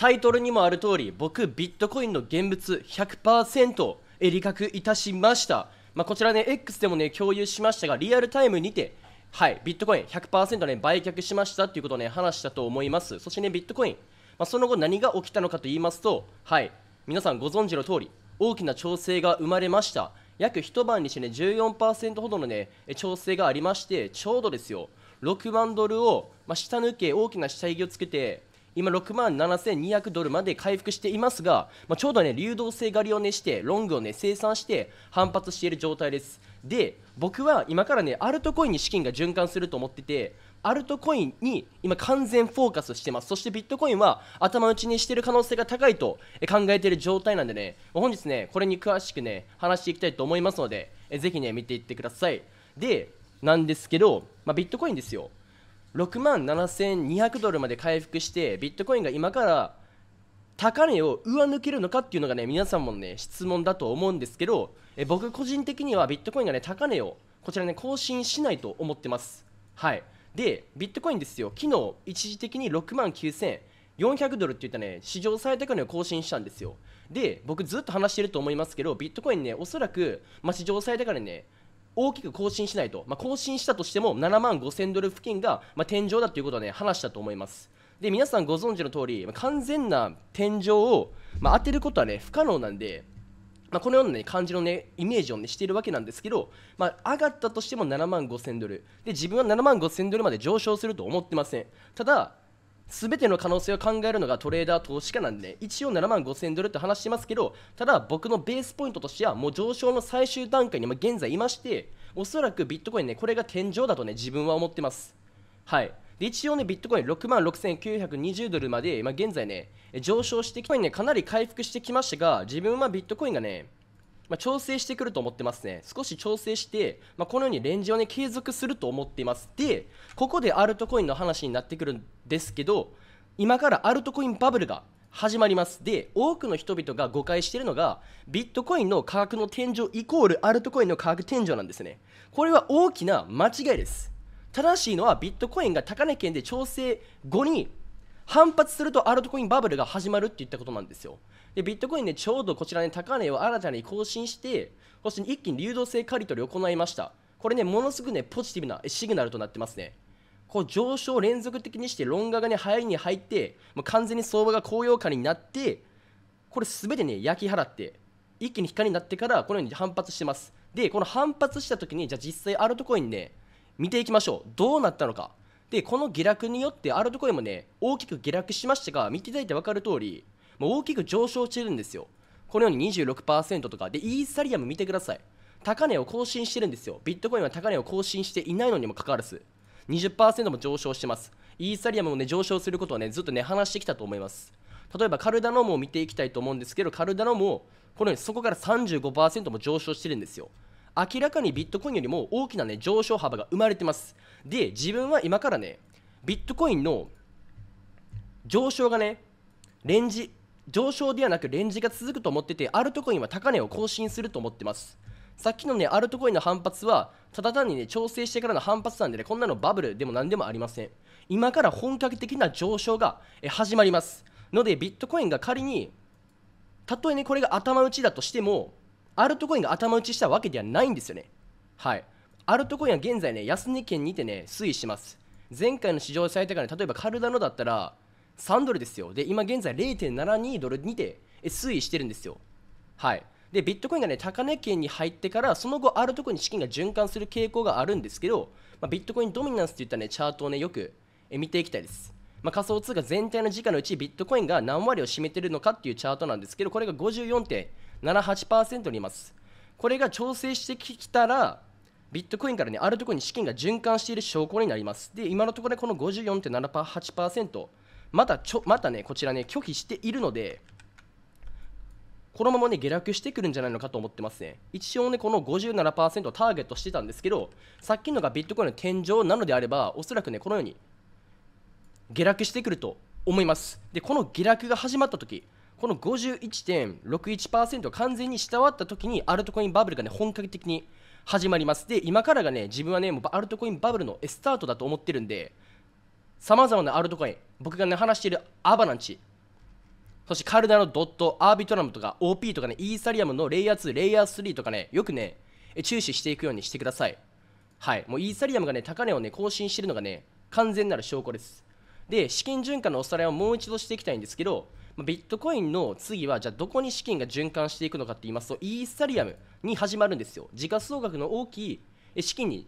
タイトルにもある通り僕ビットコインの現物100%利確いたしました、まあ、こちらね X でもね共有しましたがリアルタイムにてはい、ビットコイン100%ね、売却しましたということをね、話したと思います。そしてね、ビットコイン、まあ、その後何が起きたのかと言いますと、はい、皆さんご存知の通り、大きな調整が生まれました。約一晩にしてね、14%ほどのね、調整がありまして、ちょうどですよ、6万ドルを、まあ、下抜け、大きな下着をつけて、今6万7200ドルまで回復していますが、まあ、ちょうどね流動性狩りをねしてロングをね生産して反発している状態ですで僕は今からねアルトコインに資金が循環すると思っててアルトコインに今完全フォーカスしてますそしてビットコインは頭打ちにしている可能性が高いと考えている状態なんでね本日ねこれに詳しくね話していきたいと思いますのでぜひね見ていってくださいでなんですけど、まあ、ビットコインですよ6万7200ドルまで回復してビットコインが今から高値を上抜けるのかっていうのがね皆さんもね質問だと思うんですけどえ僕個人的にはビットコインがね高値をこちらね更新しないと思ってますはいでビットコインですよ昨日一時的に6万9400ドルっていったね史上最高値を更新したんですよで僕ずっと話してると思いますけどビットコインねおそらく、まあ、史上最高値ね大きく更新しないと、まあ、更新したとしても7万5000ドル付近が、まあ、天井だということは、ね、話したと思います。で皆さんご存知の通り、まあ、完全な天井を、まあ、当てることは、ね、不可能なんで、まあ、このような、ね、感じの、ね、イメージを、ね、しているわけなんですけど、まあ、上がったとしても7万5000ドルで自分は7万5000ドルまで上昇すると思ってませんただ全ての可能性を考えるのがトレーダー投資家なんで一応7万5000ドルって話してますけどただ僕のベースポイントとしてはもう上昇の最終段階に現在いましておそらくビットコインねこれが天井だとね自分は思ってますはいで一応ねビットコイン6万6920ドルまで、今現在ね上昇してきて、ね、かなり回復してきましたが自分はビットコインがねまあ、調整してくると思ってますね。少し調整して、まあ、このようにレンジをね、継続すると思っています。で、ここでアルトコインの話になってくるんですけど、今からアルトコインバブルが始まりますで多くの人々が誤解しているのがビットコインの価格の天井イコールアルトコインの価格天井なんですねこれは大きな間違いです正しいのはビットコインが高値圏で調整後に反発するとアルトコインバブルが始まるって言ったことなんですよでビットコインでちょうどこちらね高値を新たに更新してそして一気に流動性刈り取りを行いましたこれねものすごくねポジティブなシグナルとなってますねこう上昇連続的にしてロンガがねいに入ってもう完全に相場が高揚化になってこれべてね焼き払って一気に光になってからこのように反発してますでこの反発した時にじゃあ実際アルトコインね見ていきましょうどうなったのかでこの下落によってアルトコインもね大きく下落しましたが見ていただいて分かる通りもう大きく上昇してるんですよこのように26%とかでイーサリアム見てください高値を更新してるんですよビットコインは高値を更新していないのにもかかわらず20%も上昇してますイーサリアムもね上昇することをねずっとね話してきたと思います例えばカルダノムを見ていきたいと思うんですけどカルダノムをこのようにそこから35%も上昇してるんですよ明らかにビットコインよりも大きなね上昇幅が生まれてますで自分は今からねビットコインの上昇がねレンジ上昇ではなくレンジが続くと思っててアルトコインは高値を更新すると思ってますさっきのねアルトコインの反発はただ単にね調整してからの反発なんでねこんなのバブルでも何でもありません今から本格的な上昇が始まりますのでビットコインが仮にたとえねこれが頭打ちだとしてもアルトコインが頭打ちしたわけではないんですよねはいアルトコインは現在ね安値圏にてね推移します前回の市場最高値例えばカルダノだったら3ドルですよ。で、今現在0.72ドルにて推移してるんですよ。はい。で、ビットコインがね、高値圏に入ってから、その後あるところに資金が循環する傾向があるんですけど、まあ、ビットコインドミナンスといったね、チャートをね、よく見ていきたいです。まあ、仮想通貨全体の時価のうちビットコインが何割を占めてるのかっていうチャートなんですけど、これが54.78%にいます。これが調整してきたら、ビットコインからね、あるところに資金が循環している証拠になります。で、今のところ、ね、この54.78%、またちょまたねこちらね拒否しているのでこのままね下落してくるんじゃないのかと思ってますね一応ねこの57%ターゲットしてたんですけどさっきのがビットコインの天井なのであればおそらくねこのように下落してくると思いますでこの下落が始まった時この51.61%完全に下回った時にアルトコインバブルがね本格的に始まりますで今からがね自分はねもうアルトコインバブルのスタートだと思ってるんでさまざまなアルトコイン、僕がね、話しているアバランチ、そしてカルダのドット、アービトラムとか OP とかね、イーサリアムのレイヤー2、レイヤー3とかね、よくね、注視していくようにしてください。はい、もうイーサリアムがね、高値をね、更新してるのがね、完全なる証拠です。で、資金循環のおさらいをもう一度していきたいんですけど、ビットコインの次は、じゃあどこに資金が循環していくのかって言いますと、イーサリアムに始まるんですよ。時価総額の大きい資金に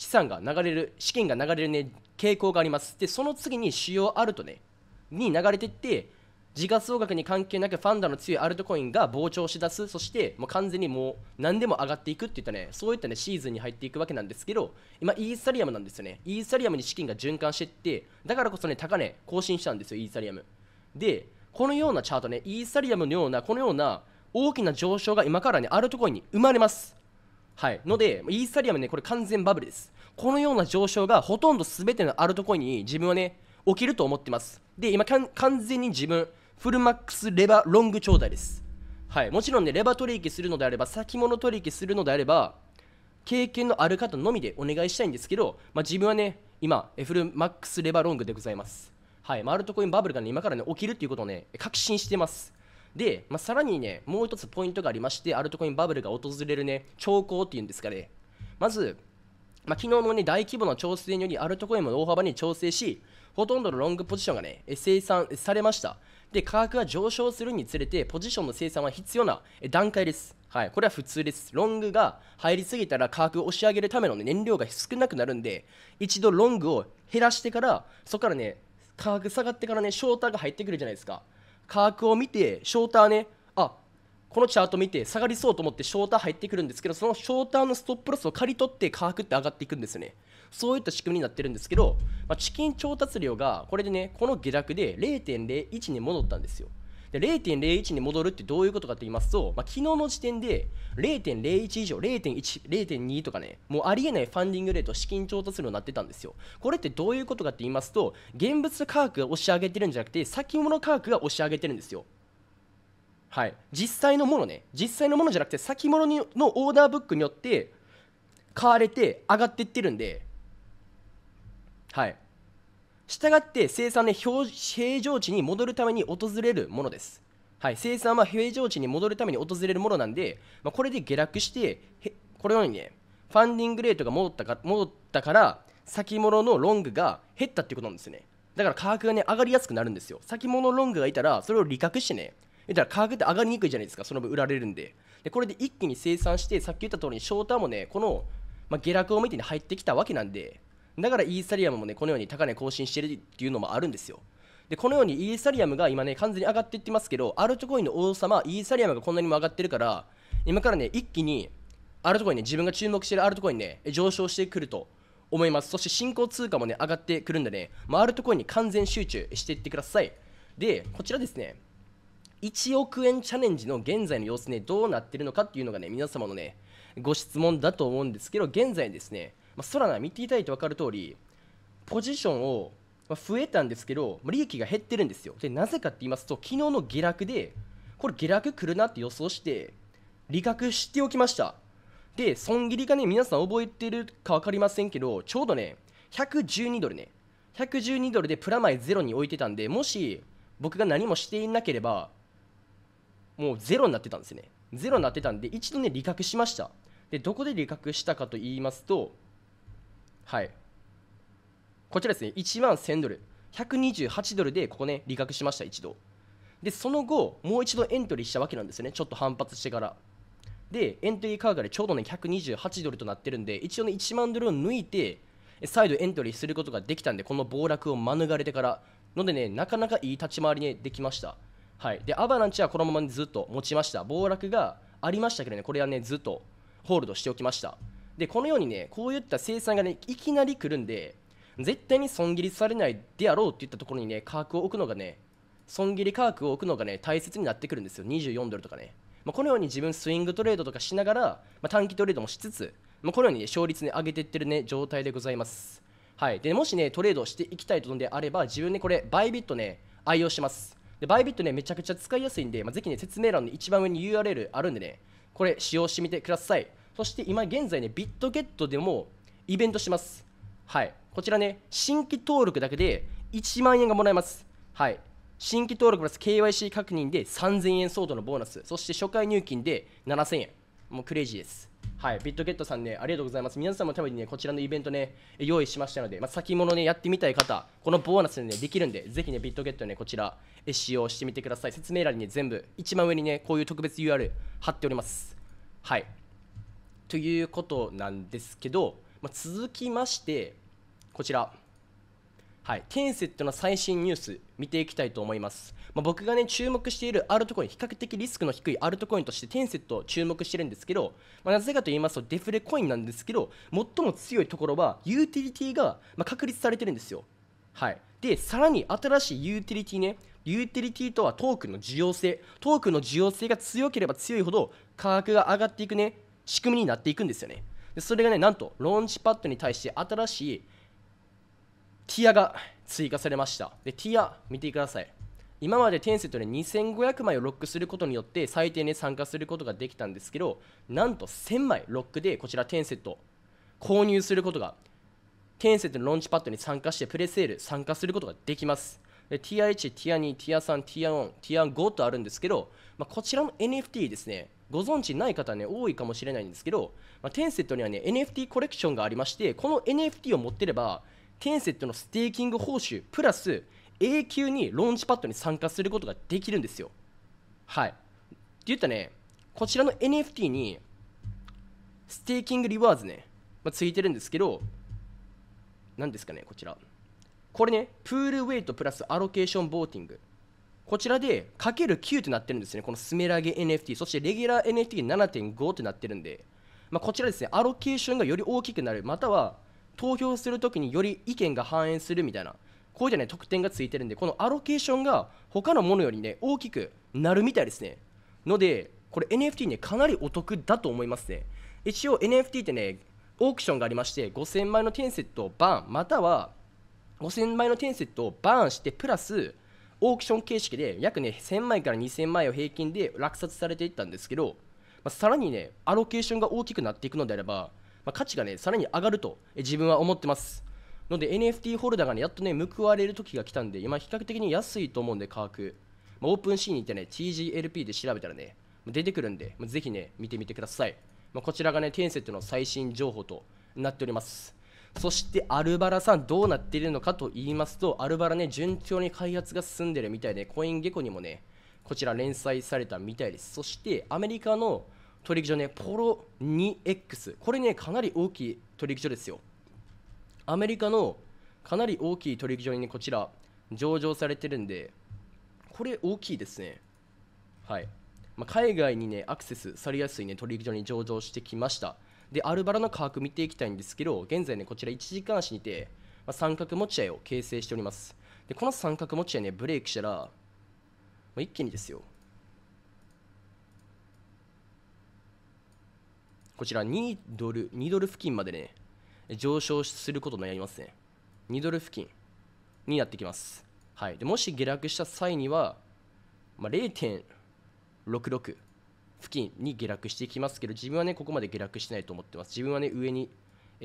資産が流れる資金が流れる、ね、傾向がありますでその次に主要アルト、ね、に流れていって時価総額に関係なくファンダの強いアルトコインが膨張しだすそしてもう完全にもう何でも上がっていくっていったねそういったねシーズンに入っていくわけなんですけど今イーサリアムなんですよねイーサリアムに資金が循環していってだからこそね高値更新したんですよイーサリアムでこのようなチャートねイーサリアムのようなこのような大きな上昇が今からねアルトコインに生まれますはい、のでイーサリアムねこれ完全バブルですこのような上昇がほとんど全てのあるとこに自分はね起きると思ってますで今完全に自分フルマックスレバロング状態ですはいもちろんねレバ取引するのであれば先物取引するのであれば経験のある方のみでお願いしたいんですけど、まあ、自分はね今フルマックスレバロングでございますはい、まあ、るとこにバブルが、ね、今からね起きるっていうことをね確信してますで、まあ、さらにねもう一つポイントがありましてあるところにバブルが訪れるね兆候っていうんですかねまず、まあ、昨日のね大規模な調整によりあるところにも大幅に調整しほとんどのロングポジションがね生産されましたで価格が上昇するにつれてポジションの生産は必要な段階ですはい、これは普通です。ロングが入りすぎたら価格を押し上げるための、ね、燃料が少なくなるんで、一度ロングを減らしてから、そこからね、価格下がってからね、ショーターが入ってくるじゃないですか。価格を見てショーターねあこのチャート見て下がりそうと思ってショーター入ってくるんですけどそのショーターのストップロスを刈り取って価格って上がっていくんですよねそういった仕組みになってるんですけど、まあ、チキン調達量がこれでねこの下落で0.01に戻ったんですよで0.01に戻るってどういうことかと言いますと、まあ、昨日の時点で0.01以上0.1、0.2とかねもうありえないファンディングレート資金調達量になってたんですよこれってどういうことかと言いますと現物価格が押し上げてるんじゃなくて先物価格が押し上げてるんですよはい、実際のものね実際のものじゃなくて先物のオーダーブックによって買われて上がっていってるんではいしたがって生産で平常値に戻るために訪れるものです。はい、生産は平常値に戻るために訪れるものなんで、まあ、これで下落してこのようにねファンディングレートが戻ったか戻ったから先物のロングが減ったってことなんですよねだから価格がね上がりやすくなるんですよ先物ロングがいたらそれを利確してね言ったら価格って上がりにくいじゃないですかその分売られるんででこれで一気に生産してさっき言った通りにショーターもねこの、まあ、下落を見て、ね、入ってきたわけなんでだからイーサリアムもねこのように高値更新してるっていうのもあるんですよでこのようにイーサリアムが今ね完全に上がっていってますけどアルトコインの王様イーサリアムがこんなにも上がってるから今からね一気にアルトコインね自分が注目してるアルトコインね上昇してくると思いますそして新興通貨もね上がってくるんでね、まあ、アルトコインに完全集中していってくださいでこちらですね1億円チャレンジの現在の様子ねどうなってるのかっていうのがね皆様のねご質問だと思うんですけど現在ですねまあ、ソ見ていただいて分かる通りポジションを増えたんですけど、利益が減ってるんですよでなぜかって言いますと昨日の下落でこれ下落来るなって予想して利確しておきましたで損切りがね皆さん覚えてるか分かりませんけどちょうどね112ドルね112ドルでプラマイゼロに置いてたんでもし僕が何もしていなければもうゼロになってたんですねゼロになってたんで一度ね利確しましたでどこで利確したかと言いますとはいこちらですね1万1000ドル128ドルでここね利確しました一度でその後もう一度エントリーしたわけなんですねちょっと反発してからでエントリーカーがちょうどね128ドルとなってるんで一応ね1万ドルを抜いて再度エントリーすることができたんでこの暴落を免れてからのでねなかなかいい立ち回りねできましたはいでアバランチはこのまま、ずっと持ちました暴落がありましたけどねこれはねずっとホールドしておきましたでこのようにねこういった生産がねいきなり来るんで絶対に損切りされないであろうっていったところにね価格を置くのがね損切り価格を置くのがね大切になってくるんですよ24ドルとかね、まあ、このように自分スイングトレードとかしながら、まあ、短期トレードもしつつ、まあ、このように、ね、勝率ね上げていってるね状態でございますはいでもしねトレードしていきたいのであれば自分でこれバイビットね愛用してますでバイビットねめちゃくちゃ使いやすいんで、まあ、ぜひね説明欄の一番上に URL あるんでねこれ使用してみてくださいそして今現在ね、ビットゲットでもイベントします。はい。こちらね、新規登録だけで1万円がもらえます。はい。新規登録プラス KYC 確認で3000円相当のボーナス、そして初回入金で7000円。もうクレイジーです。はい、ビットゲットさんね、ありがとうございます。皆さんもためにね、こちらのイベントね、用意しましたので、まあ、先物ね、やってみたい方、このボーナスでね、できるんで、ぜひね、ビットゲットね、こちら、使用してみてください。説明欄にね、全部、一番上にね、こういう特別 UR 貼っております。はい。ということなんですけど、まあ、続きましてこちらはい、テンセットの最新ニュース見ていきたいと思います、まあ、僕がね注目しているアルトコイン比較的リスクの低いアルトコインとしてテンセットを注目してるんですけど、まあ、なぜかと言いますとデフレコインなんですけど最も強いところはユーティリティがま確立されてるんですよはいでさらに新しいユーティリティねユーティリティとはトークンの需要性トークンの需要性が強ければ強いほど価格が上がっていくね仕組みになっていくんですよねでそれがねなんとローンチパッドに対して新しいティアが追加されましたでティア見てください今までテンセットで2500枚をロックすることによって最低に参加することができたんですけどなんと1000枚ロックでこちらテンセット購入することがテンセットのローンチパッドに参加してプレセール参加することができますでティア1、ティア2、ティア3、ティア4、ティア5とあるんですけど、まあ、こちらの NFT ですねご存知ない方ね多いかもしれないんですけど、まあ、テンセットにはね NFT コレクションがありましてこの NFT を持ってればテンセットのステーキング報酬プラス永久にローンチパッドに参加することができるんですよはいって言ったねこちらの NFT にステーキングリワーズね、まあ、ついてるんですけど何ですかねこちらこれねプールウェイトプラスアロケーションボーティングこちらで ×9 となってるんですねこのスメラゲ NFT そしてレギュラー NFT7.5 となってるんで、まあ、こちらですねアロケーションがより大きくなるまたは投票するときにより意見が反映するみたいなこういったね特典がついてるんでこのアロケーションが他のものよりね大きくなるみたいですねのでこれ NFT ねかなりお得だと思いますね一応 NFT ってねオークションがありまして5000枚のテンセットをバーンまたは5000枚のテンセットをバーンしてプラスオークション形式で約ね1000枚から2000枚を平均で落札されていったんですけど、まあ、さらにねアロケーションが大きくなっていくのであれば、まあ、価値がねさらに上がると自分は思ってますので NFT ホルダーがねやっとね報われる時が来たんで今比較的に安いと思うんで価格、まあ、オープンシーンに行ってね TGLP で調べたらね出てくるんでぜひね見てみてください、まこちらがねテンセットの最新情報となっておりますそしてアルバラさんどうなっているのかと言いますとアルバラね順調に開発が進んでるみたいでコインゲコにもねこちら連載されたみたいですそしてアメリカの取引所ねポロ 2X これねかなり大きい取引所ですよアメリカのかなり大きい取引所にねこちら上場されてるんでこれ大きいですねはい、まあ、海外にねアクセスされやすいね取引所に上場してきましたでアルバラの価格見ていきたいんですけど現在ねこちら1時間足にて、まあ、三角持ち合いを形成しておりますでこの三角持ち合いねブレイクしたら、まあ、一気にですよこちら2ドル2ドル付近までね上昇することになりますね2ドル付近になってきますはいでもし下落した際には、まあ、0.66付近に下落していきますけど自分はねここまで下落してないと思ってます自分はね上に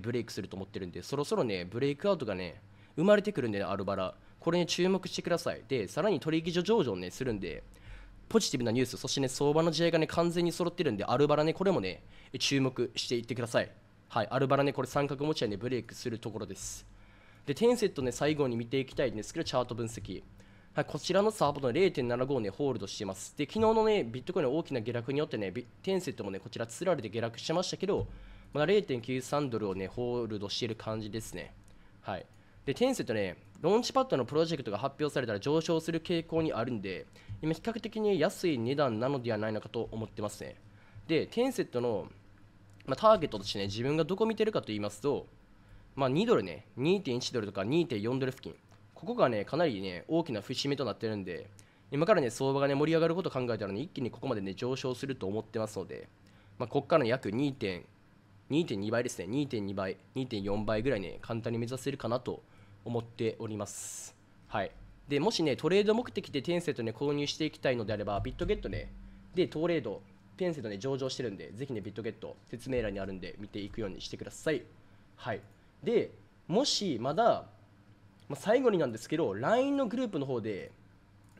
ブレイクすると思ってるんでそろそろねブレイクアウトがね生まれてくるんで、ね、アルバラこれね、注目してくださいでさらに取引所上場ねするんでポジティブなニュースそしてね相場の試合がね完全に揃ってるんでアルバラねこれもね注目していってくださいはいアルバラねこれ三角持ち合いねブレイクするところですで、テンセットね、最後に見ていきたいんですけど、チャート分析。はい、こちらのサーボの0.75を、ね、ホールドしています。で、昨日の、ね、ビットコインの大きな下落によってね、テンセットもね、こちらつられて下落してましたけど、まだ0.93ドルをね、ホールドしている感じですね。はい。で、テンセットね、ローンチパッドのプロジェクトが発表されたら上昇する傾向にあるんで、今比較的に安い値段なのではないのかと思ってますね。で、テンセットの、まあ、ターゲットとしてね、自分がどこ見てるかと言いますと、まあ、2ドルね、2.1ドルとか2.4ドル付近。ここがねかなりね大きな節目となってるんで今からね相場がね盛り上がること考えたら、ね、一気にここまでね上昇すると思ってますので、まあ、ここからの約2.2倍ですね2.2倍2.4倍ぐらいね簡単に目指せるかなと思っておりますはいでもしねトレード目的でテンセットね購入していきたいのであればビットゲットねでトレードテンセットね上場してるんでぜひねビットゲット説明欄にあるんで見ていくようにしてくださいはいでもしまだまあ、最後になんですけど LINE のグループの方で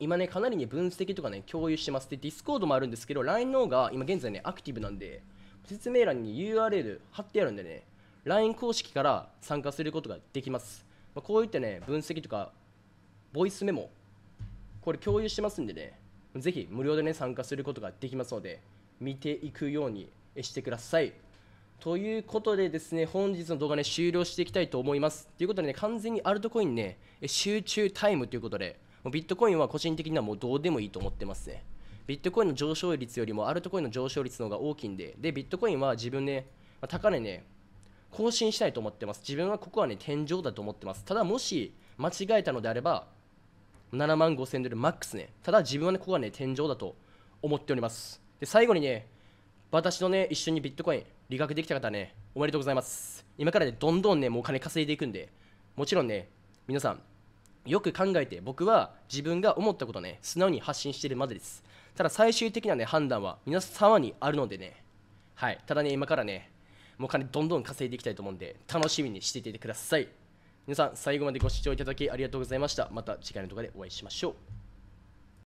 今ねかなりね分析とかね共有してますで Discord もあるんですけど LINE の方が今現在ねアクティブなんで説明欄に URL 貼ってあるんでね LINE 公式から参加することができます、まあ、こういったね分析とかボイスメモこれ共有してますんでねぜひ無料でね参加することができますので見ていくようにしてくださいということでですね、本日の動画ね、終了していきたいと思います。ということでね、完全にアルトコインね、集中タイムということで、もうビットコインは個人的にはもうどうでもいいと思ってますね。ビットコインの上昇率よりもアルトコインの上昇率の方が大きいんで、で、ビットコインは自分ね、まあ、高値ね、更新したいと思ってます。自分はここはね、天井だと思ってます。ただ、もし間違えたのであれば、7万5000ドルマックスね。ただ、自分はね、ここはね、天井だと思っております。で、最後にね、私のね、一緒にビットコイン、理学できた方ね、おめでとうございます。今からね、どんどんね、もう金稼いでいくんで、もちろんね、皆さん、よく考えて、僕は自分が思ったことね、素直に発信してるまでです。ただ、最終的なね、判断は皆様にあるのでね、はい、ただね、今からね、もう金どんどん稼いでいきたいと思うんで、楽しみにしていてください。皆さん、最後までご視聴いただきありがとうございました。また次回の動画でお会いしましょう。